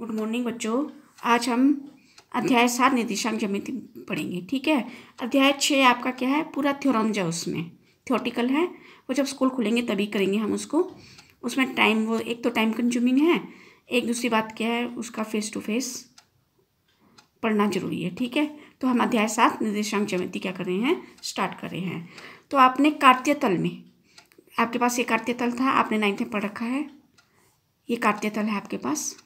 good morning बच्चों आज हम अध्याय सात निर्देशांक ज्यामिति पढ़ेंगे ठीक है अध्याय छः आपका क्या है पूरा थ्योरम जो उसमें थ्योरटिकल है वो जब स्कूल खुलेंगे तभी करेंगे हम उसको उसमें टाइम वो एक तो टाइम कंज्यूमिंग है एक दूसरी बात क्या है उसका फेस टू फेस पढ़ना जरूरी है ठीक है तो हम अध्याय सात निर्देशांक ज्यामिति क्या कर रहे हैं स्टार्ट कर रहे हैं तो आपने कार्तीय तल में आपके पास ये कार्तीय तल था आपने नाइन्थ में पढ़ रखा है ये कार्तीय तल है आपके पास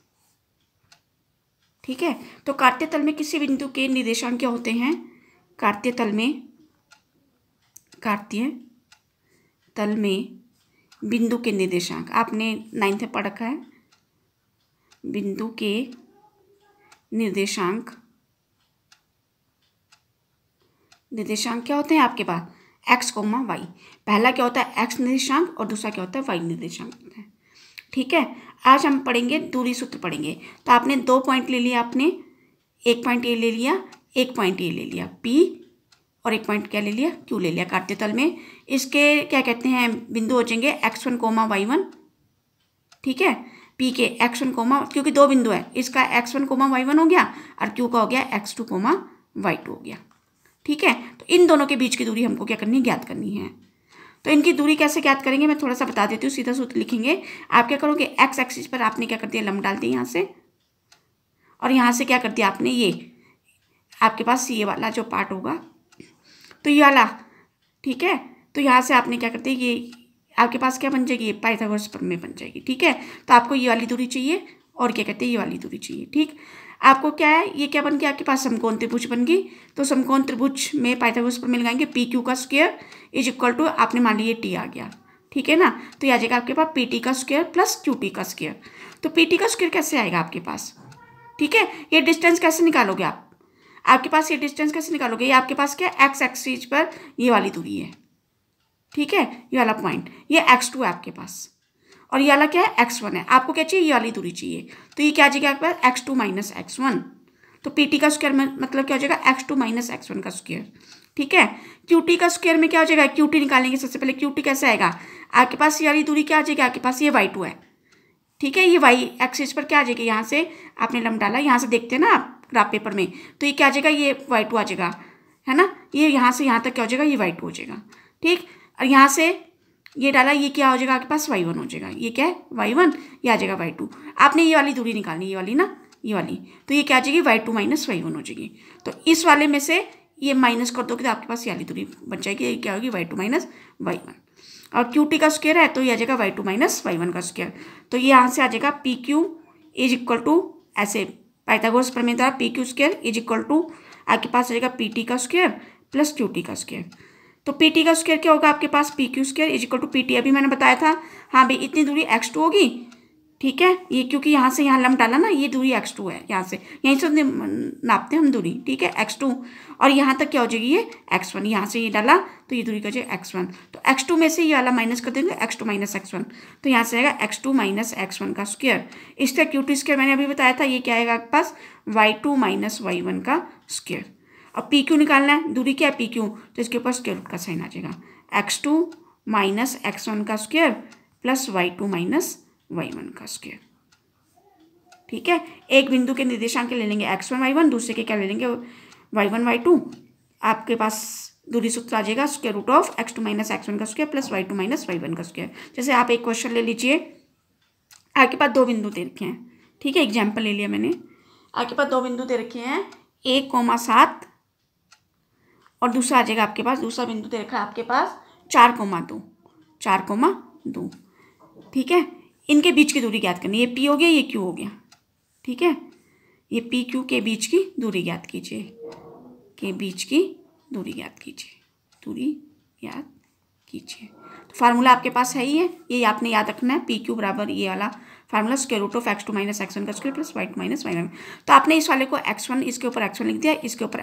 ठीक है तो कार्तीय तल में किसी बिंदु के निर्देशांक क्या होते हैं कार्तीय तल में कार्तीय तल में बिंदु के निर्देशांक आपने नाइन्थ में पढ़ रखा है बिंदु के निर्देशांक निर्देशांक क्या होते हैं आपके पास एक्स कोमा वाई पहला क्या होता है एक्स निर्देशांक और दूसरा क्या होता है वाई निर्देशांक ठीक है आज हम पढ़ेंगे दूरी सूत्र पढ़ेंगे तो आपने दो पॉइंट ले लिया आपने एक पॉइंट ये ले लिया एक पॉइंट ये ले लिया पी और एक पॉइंट क्या ले लिया क्यू ले लिया काट्य तल में इसके क्या कहते हैं बिंदु हो जाएंगे X one comma Y one ठीक है पी के एक्स वन कोमा क्योंकि दो बिंदु है इसका X one comma Y one हो गया और क्यू का हो गया X two comma Y two हो गया ठीक है तो इन दोनों के बीच की दूरी हमको क्या करनी है ज्ञात करनी है तो इनकी दूरी कैसे ज्ञात करेंगे मैं थोड़ा सा बता देती हूँ सीधा सूत्र लिखेंगे आप क्या करोगे एक्स एक्सिस पर आपने क्या कर दिया लम डाल दी यहाँ से और यहाँ से क्या कर दिया आपने ये आपके पास ये वाला जो पार्ट होगा तो ये वाला ठीक है तो यहाँ से आपने क्या कर दिया ये आपके पास क्या बन जाएगी पाइथागोरस प्रमेय बन जाएगी ठीक है तो आपको ये वाली दूरी चाहिए और क्या कहते हैं ये वाली दूरी चाहिए ठीक आपको क्या है ये क्या बन गया आपके पास समकोण त्रिभुज बन गई तो समकोण त्रिभुज में पाइथागोरस पर लगाएंगे पी क्यू का स्क्वेयर इज इक्वल टू आपने मान लीजिए टी आ गया ठीक है ना तो ये आ जाएगा आपके पास पी टी का स्क्वेयर प्लस क्यू टी का स्क्वेयर तो पी टी का स्क्वेयर कैसे आएगा आपके पास ठीक है ये डिस्टेंस कैसे निकालोगे आप आपके पास ये डिस्टेंस कैसे निकालोगे ये आपके पास क्या एक्स एक्सिस पर ये वाली दूरी है ठीक है ये वाला पॉइंट ये एक्स टू है आपके पास और ये वाला क्या है एक्स वन है आपको क्या चाहिए ये वाली दूरी चाहिए तो ये क्या आ जाएगा आपके पास X two minus X one तो पी टी का स्क्वायर मतलब क्या हो जाएगा X two minus X one का स्क्वायर ठीक है क्यू टी का स्क्वायर में क्या हो जाएगा क्यू टी निकालेंगे सबसे पहले क्यू टी कैसे आएगा आपके पास ये वाली दूरी क्या आ जाएगी आपके पास ये वाई टू है ठीक है ये वाई एक्सिस पर क्या आ जाएगा यहाँ से आपने लम डाला यहाँ से देखते हैं ना आप ग्राफ पेपर में तो ये क्या आ जाएगा ये वाई टू आ जाएगा है ना ये यहाँ से यहाँ तक क्या हो जाएगा ये वाई टू हो जाएगा ठीक और यहाँ से ये डाला ये क्या हो जाएगा आपके पास वाई वन हो जाएगा ये क्या है वाई वन ये आ जाएगा वाई टू आपने ये वाली दूरी निकालनी ये वाली ना ये वाली तो ये क्या आ जाएगी Y two minus Y one हो जाएगी तो इस वाले में से ये माइनस कर दोगे तो आपके पास ये वाली दूरी बन जाएगी ये क्या होगी Y two minus Y one और क्यू टी का स्क्वेयर है तो ये आ जाएगा Y two minus Y one का स्क्वेयर तो ये यहाँ से आ जाएगा P Q is equal to ऐसे पाइथागोरस प्रमेय द्वारा P Q square is equal to आपके पास आ जाएगा पी टी का स्क्वेयर प्लस क्यू टी का स्क्वेयर तो पी टी का स्क्वेयर क्या होगा आपके पास P Q square is equal to P T अभी मैंने बताया था हाँ भाई इतनी दूरी एक्स टू होगी ठीक है ये क्योंकि यहाँ से यहाँ लम डाला ना ये दूरी एक्स टू है यहाँ से यहीं से नापते हैं हम दूरी ठीक है एक्स टू और यहाँ तक क्या हो जाएगी ये एक्स वन यहाँ से ये डाला तो ये दूरी का जाए एक्स वन तो एक्स टू में से ये वाला माइनस कर देंगे X two minus X one तो यहाँ से आएगा X two minus X one का स्क्वेयर इसका क्यू टू स्क्वेयर मैंने अभी बताया था ये क्या आएगा आपके पास Y two minus Y one का स्क्वेयर अब पी क्यू निकालना है दूरी क्या है पी क्यू तो इसके ऊपर स्क्वेयर रूट का साइन आ जाएगा X two minus X one का square plus Y two minus Y one का स्क्वेयर ठीक है एक बिंदु के निर्देशांक ले लेंगे एक्स वन वाई वन दूसरे के क्या ले लेंगे वाई वन वाई टू आपके पास दूरी सूत्र आ जाएगा square root of X two minus X one का square plus Y two minus Y one का स्क्वेयर जैसे आप एक क्वेश्चन ले लीजिए आपके पास दो बिंदु दे रखे हैं ठीक है एग्जाम्पल ले लिया मैंने आपके पास दो बिंदु दे रखे हैं एक कोमा सात और दूसरा आ जाएगा आपके पास दूसरा बिंदु दे रखा है आपके पास चार कोमा दो चार कोमा दो ठीक है इनके बीच की दूरी ज्ञात करनी ये पी हो गया ये क्यू हो गया ठीक है ये पी क्यू के बीच की दूरी ज्ञात कीजिए के बीच की दूरी ज्ञात कीजिए दूरी ज्ञात कीजिए तो फार्मूला आपके पास है ही है ये आपने याद रखना है पी क्यू बराबर ये वाला formula square root of X two minus X one का square plus Y two minus Y one तो आपने इस वाले को एक्स वन इसके ऊपर एक्स वन लिख दिया इसके ऊपर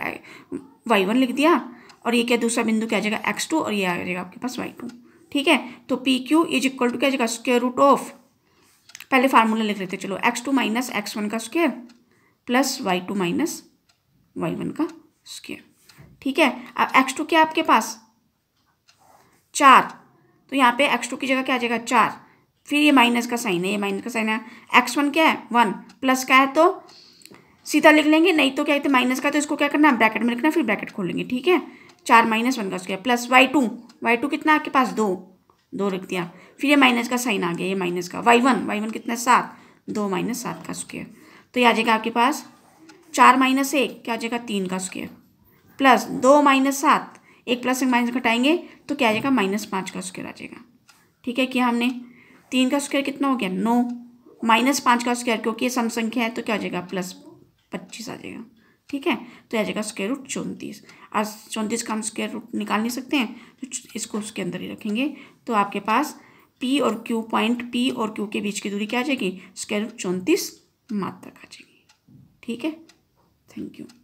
वाई वन लिख दिया और ये क्या दूसरा बिंदु क्या आ जाएगा एक्स टू और ये आ जाएगा आपके पास वाई टू ठीक है तो P Q is equal to क्या जाएगा स्क्वेयर रूट ऑफ पहले फार्मूला लिख लेते चलो X two minus X one का square plus Y two minus Y one का स्क्वेयर ठीक है अब एक्स टू क्या आपके पास चार तो यहाँ पे एक्स टू की जगह क्या आ जाएगा चार फिर ये माइनस का साइन है ये माइनस का साइन है एक्स वन क्या है वन प्लस का है तो सीधा लिख लेंगे नहीं तो क्या कहते माइनस का तो इसको क्या करना है ब्रैकेट में लिखना फिर ब्रैकेट खोलेंगे ठीक है चार माइनस वन का square plus Y two Y two कितना आपके पास दो दो लिख दिया फिर ये माइनस का साइन आ गया ये माइनस का वाई वन वाई वन कितना सात दो माइनस सात का स्क्वायर तो ये आ जाएगा आपके पास चार माइनस एक क्या आ जाएगा तीन का स्क्वायर प्लस दो माइनस सात एक प्लस एक माइनस घटाएंगे तो क्या आ जाएगा माइनस पाँच का स्क्वायर आ जाएगा ठीक है कि हमने तीन का स्क्वायर कितना हो गया नौ माइनस पाँच का स्क्वायर क्योंकि ये सम संख्या है तो क्या आ जाएगा प्लस पच्चीस आ जाएगा ठीक है तो आ जाएगा स्क्वायर रूट चौंतीस आज चौंतीस का हम स्क्वायर रूट निकाल नहीं सकते हैं तो इसको उसके अंदर ही रखेंगे तो आपके पास पी और क्यू पॉइंट पी और क्यू के बीच की दूरी क्या आ जाएगी स्क्वायर रूट चौंतीस मात्रक आ जाएगी ठीक है थैंक यू